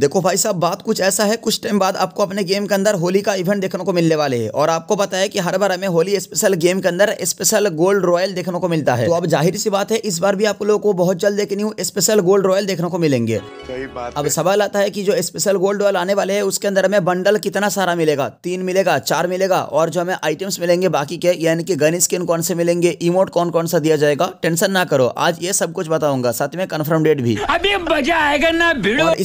देखो भाई साहब बात कुछ ऐसा है कुछ टाइम बाद आपको अपने गेम के अंदर होली का इवेंट देखने को मिलने वाले है और आपको पता है कि हर बार हमें होली स्पेशल गेम के अंदर स्पेशल गोल्ड रॉयल देखने को मिलता है तो अब जाहिर सी बात है इस बार भी आप लोगों को बहुत जल्द एक न्यू स्पेशल गोल्ड रॉयल देखने को मिलेंगे बात अब सवाल आता है की जो स्पेशल गोल्ड रॉयल आने वाले है उसके अंदर हमें बंडल कितना सारा मिलेगा तीन मिलेगा चार मिलेगा और जो हमें आइटम्स मिलेंगे बाकी के यानी कि गन स्किन कौन से मिलेंगे इमोट कौन कौन सा दिया जाएगा टेंशन ना करो आज ये सब कुछ बताऊंगा साथ में कन्फर्म डेट भी अभी मजा आएगा ना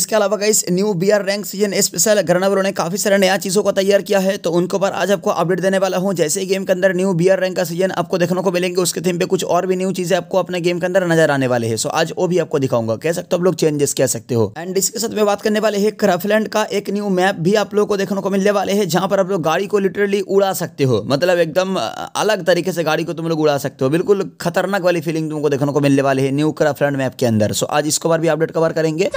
इसके अलावा कई new bear rank season special ग्रनवरों ने काफ़ी सारे नया चीज़ों को तैयार किया है तो उनके ऊपर आज आपको अपडेट देने वाला हूँ जैसे ही गेम के अंदर न्यू बियर रैंक का सीजन आपको देखने को मिलेंगे उसके थीम पे कुछ और भी न्यू चीज़ें आपको अपने गेम के अंदर नजर आने वाले हैं सो आज वो भी आपको दिखाऊंगा कह सकते हो आप लोग चेंजेस कह सकते हो एंड इसके साथ में बात करने वाले है क्रफलैंड का एक न्यू मैप भी आप लोग को देखने को मिलने वाले है जहाँ पर आप लोग गाड़ी को लिटरली उड़ा सकते हो मतलब एकदम अलग तरीके से गाड़ी को तुम लोग उड़ा सकते हो बिल्कुल खतरनाक वाली फीलिंग तुमको देखने को मिलने वाले है न्यू क्रफलैंड मैप के अंदर सो आज इसको बार भी अपडेट कवर करेंगे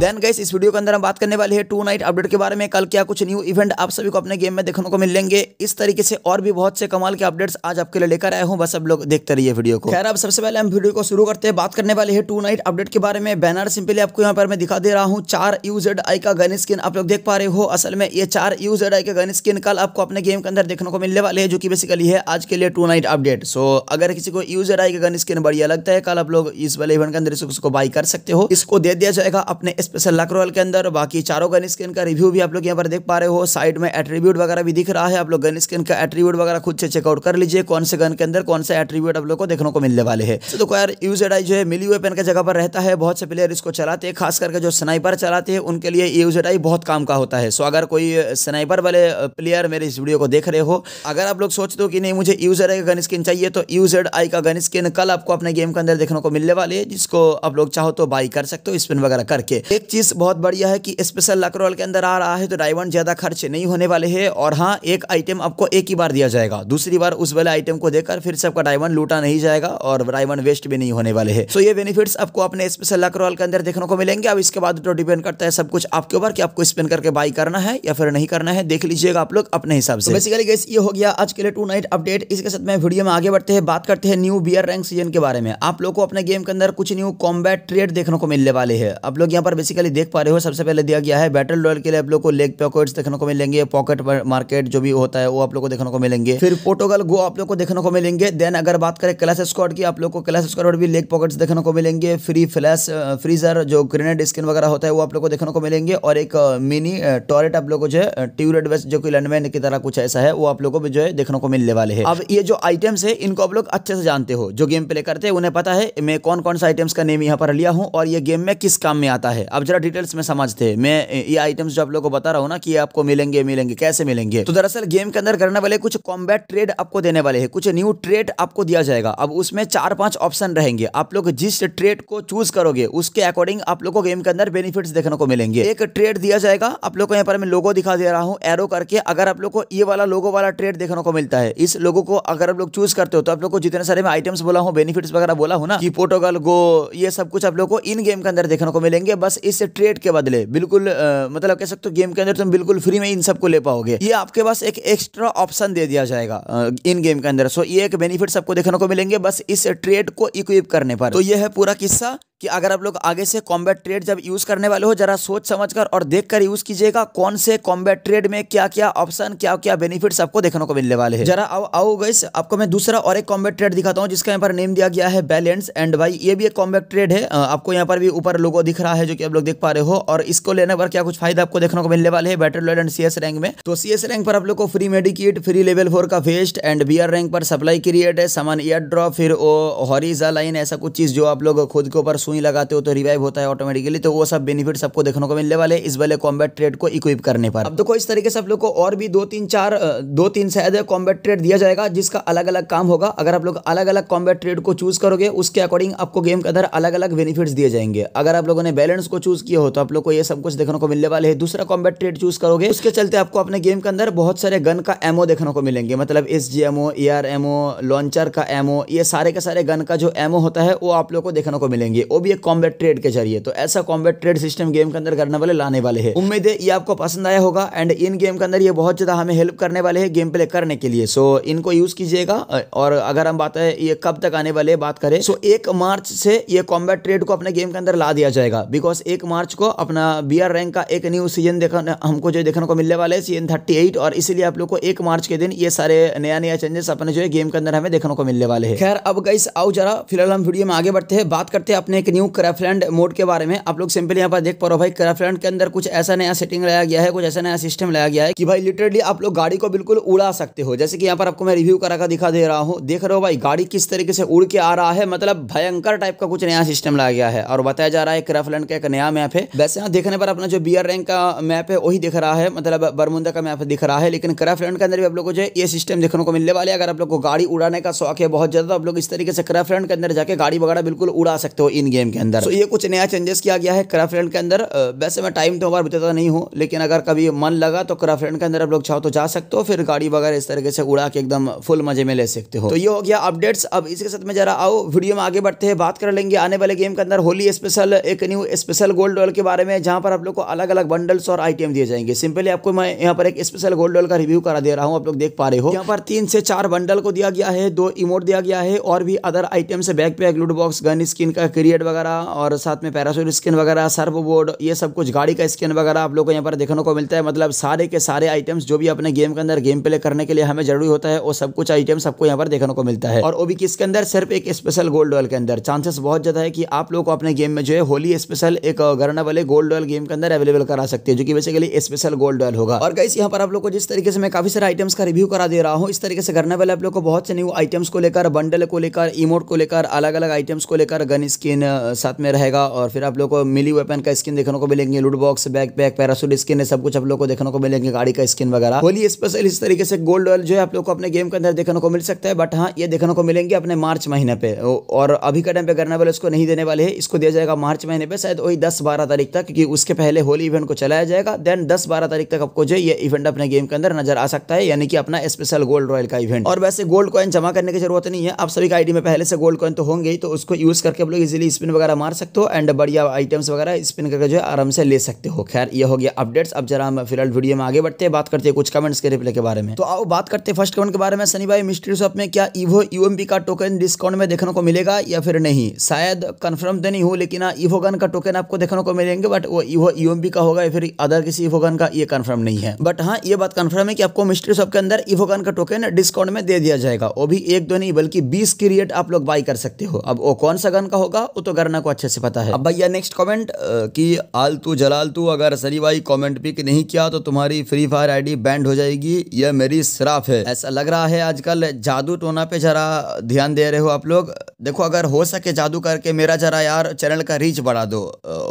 देन गाइस इस वीडियो के अंदर हम बात करने वाले हैं टू नाइट अपडेट के बारे में कल क्या कुछ न्यू इवेंट आप सभी को अपने गेम में देखने को मिलेंगे इस तरीके से और भी बहुत से कमाल के अपडेट्स आज आपके लिए लेकर आया हूँ बस अब लोग देखते रहिए वीडियो को खैर अब सबसे पहले हम वीडियो को शुरू करते हैं बात करने वाले हैं टू नाइट अपडेट के बारे में बैनर सिंपली आपको यहाँ पर मैं दिखा दे रहा हूँ चार यूजेड आई का गन स्किन आप लोग देख पा रहे हो असल में ये चार यूजेड आई का गन स्किन कल आपको अपने गेम के अंदर देखने को मिलने वाले है जो की बेसिकली है आज के लिए टू नाइट अपडेट सो अगर किसी को यूजेड आई का गन स्किन बढ़िया लगता है कल आप लोग इस वाले इवेंट के अंदर बाई कर सकते हो इसको दे दिया जाएगा अपने स्पेशल लकरोल के अंदर बाकी चारों गन स्किन का रिव्यू भी आप लोग यहाँ पर देख पा रहे हो साइड में एट्रीब्यूट वगैरह भी दिख रहा है आप लोग गन स्किन का एट्रीब्यूट वगैरह खुद से चेकआउट कर लीजिए कौन से गन के अंदर कौन से एट्रीब्यूट आप लोग को देखने को मिलने वाले हैं तो यार यूज एडाई जो है मिली वेपन का जगह पर रहता है बहुत से प्लेयर इसको चलाते हैं खास करके जो स्नाइपर चलाते हैं उनके लिए यूजेड आई बहुत काम का होता है सो अगर कोई स्नाइपर वाले प्लेयर मेरे इस वीडियो को देख रहे हो अगर आप लोग सोचते हो कि नहीं मुझे यूज आई का गन स्किन चाहिए तो यूजेड आई का गन स्किन कल आपको अपने गेम के अंदर देखने को मिलने वाली है जिसको आप लोग चाहो तो बाई कर सकते हो स्पिन वगैरह करके एक चीज़ बहुत बढ़िया है कि स्पेशल लक रोल के अंदर आ रहा है तो डायमंड ज़्यादा खर्च नहीं होने वाले हैं और हाँ एक आइटम आपको एक ही बार दिया जाएगा दूसरी बार उस वाले आइटम को देकर फिर सबका डायमंड लूटा नहीं जाएगा और डायमंड वेस्ट भी नहीं होने वाले है तो ये बेनिफिट्स आपको अपने स्पेशल लक रोल के अंदर देखने को मिलेंगे अब इसके बाद तो डिपेंड करता है सब कुछ आपके ऊपर कि आपको स्पेंड करके बाई करना है या फिर नहीं करना है देख लीजिएगा आप लोग अपने हिसाब से बेसिकली तो गैस ये हो गया आज के लिए टू नाइट अपडेट इसके साथ में वीडियो में आगे बढ़ते हैं बात करते हैं न्यू बियर रैंक सीजन के बारे में आप लोग को अपने गेम के अंदर कुछ न्यू कॉम्बैट ट्रेड देखने को मिलने वाले हैं आप लोग यहाँ पर बेसिकली देख पा रहे हो सबसे पहले दिया गया है बैटल रॉयल के लिए आप लोग को लेग पॉकेट्स देखने को मिलेंगे पॉकेट मार्केट जो भी होता है वो आप लोग को देखने को मिलेंगे फिर पोर्टोगल गो आप लोग को देखने को मिलेंगे देन अगर बात करें क्लास स्क्वाड की आप लोग को क्लास स्क्वाड भी लेग पॉकेट्स देखने को मिलेंगे फ्री फ्लैश फ्रीजर जो ग्रेनेड स्किन वगैरह होता है वो आप लोग को देखने को मिलेंगे और एक मिनी टॉयलेट आप लोग को जो है ट्यूरेट वेस्ट जो की लंडमैन की तरह कुछ ऐसा है वो आप लोगों को जो है देखने को मिलने वाले हैं अब ये जो आइटम्स है इनको आप लोग अच्छे से जानते हो जो गेम प्ले करते हैं उन्हें पता है मैं कौन कौन सा आइटम्स का नेम यहाँ पर लिया हूँ और ये गेम में किस काम में आता है अब जरा डिटेल्स में समझते हैं मैं ये आइटम्स जो आप लोगों को बता रहा हूँ ना कि ये आपको मिलेंगे मिलेंगे कैसे मिलेंगे तो दरअसल गेम के अंदर करने वाले कुछ कॉम्बैट ट्रेड आपको देने वाले हैं कुछ न्यू ट्रेड आपको दिया जाएगा अब उसमें चार पांच ऑप्शन रहेंगे आप लोग जिस ट्रेड को चूज करोगे उसके अकॉर्डिंग आप लोग को गेम के अंदर बेनिफिट्स देखने को मिलेंगे एक ट्रेड दिया जाएगा आप लोग को यहाँ पर मैं लोगो दिखा दे रहा हूँ एरो करके अगर आप लोग को ये वाला लोगो वाला ट्रेड देखने को मिलता है इस लोगो को अगर आप लोग चूज करते हो तो आप लोग को जितने सारे मैं आइटम्स बोला हूँ बेनिफिट्स वगैरह बोला हूँ ना कि पोर्टोगल गो ये सब कुछ आप लोग को इन गेम के अंदर देखने को मिलेंगे बस पास इस ट्रेड के बदले बिल्कुल आ, मतलब कह सकते हो गेम के अंदर तुम बिल्कुल फ्री में इन सबको ले पाओगे ये आपके पास एक एक्स्ट्रा ऑप्शन दे दिया जाएगा आ, इन गेम के अंदर सो ये एक बेनिफिट सबको देखने को मिलेंगे बस इस ट्रेड को इक्विप करने पर तो यह है पूरा किस्सा कि अगर आप लोग आगे से कॉम्बैट ट्रेड जब यूज़ करने वाले हो जरा सोच समझ कर और देख कर यूज़ कीजिएगा कौन से कॉम्बैट ट्रेड में क्या क्या ऑप्शन क्या क्या बेनिफिट्स आपको देखने को मिलने वाले हैं जरा आओ आओ गई आपको मैं दूसरा और एक कॉम्बैट ट्रेड दिखाता हूँ जिसका यहाँ पर नेम दिया गया है बैलेंस एंड बाई ये भी एक कॉम्बैट ट्रेड है आपको यहाँ पर भी ऊपर लोगो दिख रहा है जो कि आप लोग देख पा रहे हो और इसको लेने पर क्या कुछ फायदा आपको देखने को मिलने वाले है battle royale and CS rank में तो सीएस रैंक पर आप लोग को free medkit free level four का वेस्ट एंड बी रैंक पर सप्लाई क्रिएट है सामान ईयर ड्रॉप फिर ओ हॉरीजा लाइन ऐसा कुछ चीज जो आप लोग खुद के ऊपर सुन सुई लगाते हो तो रिवाइव होता है ऑटोमेटिकली तो वो सब बेनिफिट सबको देखने को मिलने वाले इस वाले कॉम्बैट ट्रेड को इक्विप करने पर अब देखो इस तरीके से आप लोग को और भी दो तीन चार दो तीन शायद कॉम्बैट ट्रेड दिया जाएगा जिसका अलग अलग काम होगा अगर आप लोग अलग अलग कॉम्बैट ट्रेड को चूज करोगे उसके अकॉर्डिंग आपको गेम के अंदर अलग अलग बेनिफिट दिए जाएंगे अगर आप लोगों ने बैलेंस को चूज किया हो तो आप लोग को ये सब कुछ देखने को मिलने वाले है दूसरा कॉम्बैट ट्रेड चूज करोगे उसके चलते आपको अपने गेम के अंदर बहुत सारे गन का एमओ देखने को मिलेंगे मतलब S G ammo A R ammo launcher का एमओ ये सारे के सारे गन का जो एमओ होता है वो आप लोग को देखने को मिलेंगे वो भी एक कॉम्बैट ट्रेड के जरिए तो ऐसा कॉम्बैट ट्रेड सिस्टम गेम के अंदर करने वाले लाने वाले हैं उम्मीद है ये आपको पसंद आया होगा एंड इन गेम के अंदर ये बहुत ज़्यादा हमें हेल्प करने वाले हैं गेम प्ले करने के लिए सो इनको यूज़ कीजिएगा और अगर हम बात ये कब तक आने वाले बात करें सो एक मार्च से ये कॉम्बैट ट्रेड को अपने गेम के अंदर ला दिया जाएगा बिकॉज एक मार्च को अपना बी रैंक का एक न्यू सीजन देखने हमको जो देखने को मिलने वाला है सीजन थर्टी और इसीलिए आप लोग को एक मार्च के दिन ये सारे नया नया चेंजेस अपने जो है गेम के अंदर हमें देखने को मिलने वाले हैं खैर अब गई आओ जरा फिलहाल हम वीडियो में आगे बढ़ते हैं बात करते हैं अपने एक न्यू क्रेफलैंड मोड के बारे में आप लोग सिंपली यहाँ पर देख पा रहे हो भाई क्रेफलैंड के अंदर कुछ ऐसा नया सेटिंग लाया गया है कुछ ऐसा नया सिस्टम लाया गया है कि भाई लिटरली आप लोग गाड़ी को बिल्कुल उड़ा सकते हो जैसे कि यहाँ पर आपको मैं रिव्यू करा का दिखा दे रहा हूँ देख रहे हो भाई गाड़ी किस तरीके से उड़ के आ रहा है मतलब भयंकर टाइप का कुछ नया सिस्टम लाया गया है और बताया जा रहा है क्रेफलैंड का एक नया मैप है वैसे यहाँ देखने पर अपना जो बियर रैंक का मैप है वही दिख रहा है मतलब बरमुंदा का मैप दिख रहा है लेकिन क्रेफलैंड के अंदर भी आप लोग को जो है ये सिस्टम देखने को मिलने वाले अगर आप लोग को गाड़ी उड़ाने का शौक है बहुत ज्यादा आप लोग इस तरीके से क्रेफलैंड के अंदर जाके गाड़ी वगैरह बिल्कुल उड़ा सकते हो इन गेम के अंदर तो ये कुछ नया चेंजेस किया गया है क्राफ्ट के अंदर वैसे मैं टाइम तो हमारा बिताता तो नहीं हूँ लेकिन अगर कभी मन लगा तो क्राफ्ट के अंदर आप लोग चाहो तो जा सकते हो फिर गाड़ी वगैरह इस तरीके से उड़ा के एकदम फुल मजे में ले सकते हो तो ये हो गया अपडेट्स अब इसके साथ में जरा आओ वीडियो में आगे बढ़ते हैं बात कर लेंगे आने वाले गेम के अंदर होली स्पेशल एक न्यू स्पेशल गोल्ड डॉल के बारे में जहाँ पर आप लोग को अलग अलग बंडल्स और आइटम दिए जाएंगे सिंपली आपको मैं यहाँ पर एक स्पेशल गोल्ड डॉल का रिव्यू करा दे रहा हूँ आप लोग देख पा रहे हो यहाँ पर तीन से चार बंडल को दिया गया है दो इमोट दिया गया है और भी other items backpack loot box gun skin का क्रिएट वगैरह और साथ में पैरासूट स्किन वगैरह सर्फ बोर्ड ये सब कुछ गाड़ी का स्किन वगैरह आप लोगों को यहाँ पर देखने को मिलता है मतलब सारे के सारे आइटम्स जो भी अपने गेम के अंदर गेम प्ले करने के लिए हमें जरूरी होता है वो सब कुछ आइटम सबको यहाँ पर देखने को मिलता है और वो भी किसके अंदर सिर्फ एक स्पेशल गोल्ड डॉयल के अंदर चांसेस बहुत ज़्यादा है कि आप लोग को अपने गेम में जो है होली स्पेशल एक गरना वाले गोल्ड डॉयल गेम के अंदर अवेलेबल करा सकते हैं जो कि बेसिकली स्पेशल गोल्ड डॉयल होगा और गाइस यहाँ पर आप लोग को जिस तरीके से मैं काफी सारे आइटम्स का रिव्यू करा दे रहा हूँ इस तरीके से करने वाले आप लोग को बहुत से न्यू आइटम्स को लेकर बंडल को लेकर इमोट को लेकर अलग अलग आइटम्स को लेकर गन स्किन साथ में रहेगा और फिर आप लोग को मिली वेपन का स्किन देखने को मिलेंगे loot box backpack parachute skin है सब कुछ आप लोग को देखने को मिलेंगे गाड़ी का स्किन वगैरह होली स्पेशल इस तरीके से गोल्ड ऑयल जो है आप लोग को अपने गेम के अंदर देखने को मिल सकता है बट हाँ ये देखने को मिलेंगे अपने मार्च महीने पे और अभी का टाइम पे करने वाले उसको नहीं देने वाले है इसको दिया जाएगा मार्च महीने पे शायद वही दस बारह तारीख तक क्योंकि उसके पहले होली इवेंट को चलाया जाएगा देन दस बारह तारीख तक आपको जो ये इवेंट अपने गेम के अंदर नजर आ सकता है यानी कि अपना स्पेशल गोल्ड रॉयल का इवेंट और वैसे गोल्ड कॉइन जमा करने की जरूरत नहीं है आप सभी का आईडी में पहले से गोल्ड कॉइन तो होंगे ही तो उसको यूज करके आप लोग इजिली स्पिन वगैरह मार सकते हो एंड बढ़िया आइटम्स वगैरह स्पिन करके जो है आराम से ले सकते हो खैर ये हो गया अपडेट्स अब जरा हम फिलहाल वीडियो में आगे बढ़ते हैं बात करते हैं कुछ कमेंट्स के रिप्ले के बारे में तो आओ बात करते हैं फर्स्ट कमेंट के बारे में सनी भाई मिस्ट्री शॉप में क्या ईवो यूएमपी का टोकन डिस्काउंट में देखने को मिलेगा या फिर नहीं शायद कन्फर्म तो नहीं हो लेकिन ईवो हाँ, गन का टोकन आपको देखने को मिलेंगे बट वो ईवो यूएमपी का होगा या फिर अदर किसी ईवो गन का ये कन्फर्म नहीं है बट हाँ ये बात कन्फर्म है कि आपको मिस्ट्री शॉप के अंदर ईवो गन का टोकन डिस्काउंट में दे दिया जाएगा वो भी एक दो नहीं बल्कि बीस की रेट आप लोग बाई कर सकते हो अब वो कौन सा गन का होगा वो तो करना को अच्छे से पता है अब भैया नेक्स्ट कमेंट कि आलतू जलालतू अगर सनी भाई कॉमेंट पिक नहीं किया तो तुम्हारी फ्री फायर आईडी बैंड हो जाएगी यह मेरी शराफ है ऐसा लग रहा है आजकल जादू टोना पे जरा ध्यान दे रहे हो आप लोग देखो अगर हो सके जादू करके मेरा जरा यार चैनल का रीच बढ़ा दो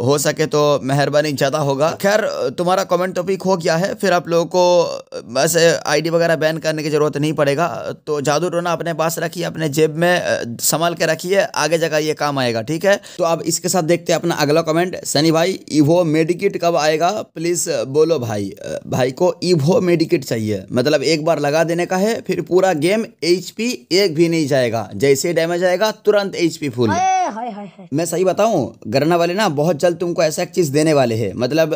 हो सके तो मेहरबानी ज्यादा होगा खैर तुम्हारा कॉमेंट टॉपिक हो गया है फिर आप लोगों को बस आईडी वगैरह बैन करने की जरूरत नहीं पड़ेगा तो जादू टोना अपने पास रखिए अपने जेब में संभाल के रखिए आगे जगह ये काम आएगा ठीक है है तो अब इसके साथ देखते हैं अपना अगला कमेंट सनी भाई ईवो मेडिकिट कब आएगा प्लीज़ बोलो भाई भाई को ईवो मेडिकिट चाहिए मतलब एक बार लगा देने का है फिर पूरा गेम एच एक भी नहीं जाएगा जैसे डैमेज आएगा तुरंत एच फुल मैं सही बताऊं गरना वाले ना बहुत जल्द तुमको ऐसा एक चीज़ देने वाले हैं मतलब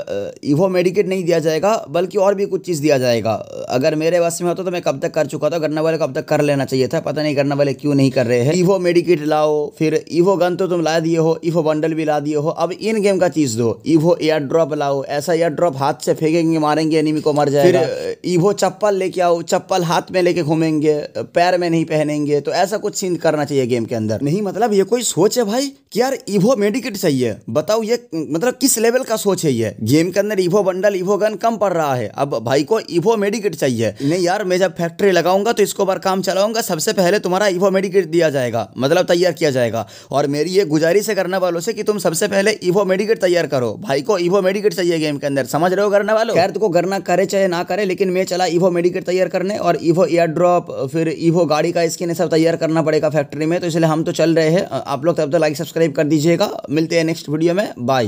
इवो मेडिकेट नहीं दिया जाएगा बल्कि और भी कुछ चीज़ दिया जाएगा अगर मेरे वास्तव में होता तो, तो मैं कब तक कर चुका था गरना वाले कब तक कर लेना चाहिए था पता नहीं गरना वाले क्यों नहीं कर रहे हैं इवो मेडिकेट लाओ फिर इवो गन तो तुम ला दिए हो इवो बंडल भी ला दिए हो अब इन गेम का चीज़ दो इवो एयर ड्रॉप लाओ ऐसा एयर ड्रॉप हाथ से फेंकेंगे मारेंगे एनिमी को मर जाएगा इवो चप्पल लेके आओ चप्पल हाथ में लेके घूमेंगे पैर में नहीं पहनेंगे तो ऐसा कुछ सीन करना चाहिए गेम के अंदर नहीं मतलब ये कोई सोच है भाई कि यार इवो मेडिकेट चाहिए बताओ ये मतलब किस लेवल का सोच है ये गेम के अंदर इवो बंडल इवो गन कम पड़ रहा है अब भाई को इवो मेडिकेट चाहिए नहीं यार मैं जब फैक्ट्री लगाऊंगा तो इसको बार काम चलाऊंगा सबसे पहले तुम्हारा इवो मेडिकेट दिया जाएगा मतलब तैयार किया जाएगा और मेरी ये गुजारिश है करने वालों से कि तुम सबसे पहले इवो मेडिकेट तैयार करो भाई को इवो मेडिकेट चाहिए गेम के अंदर समझ रहे हो करने वालों खैर तुमको करना करे चाहे ना करे लेकिन मैं चला इवो मेडिकेट तैयार करने और इवो एयर ड्रॉप फिर इवो गाड़ी का स्किन सब तैयार करना पड़ेगा फैक्ट्री में तो इसलिए हम तो चल रहे हैं आप लोग तब तो तब तक लाइक सब्सक्राइब कर दीजिएगा मिलते हैं नेक्स्ट वीडियो में बाय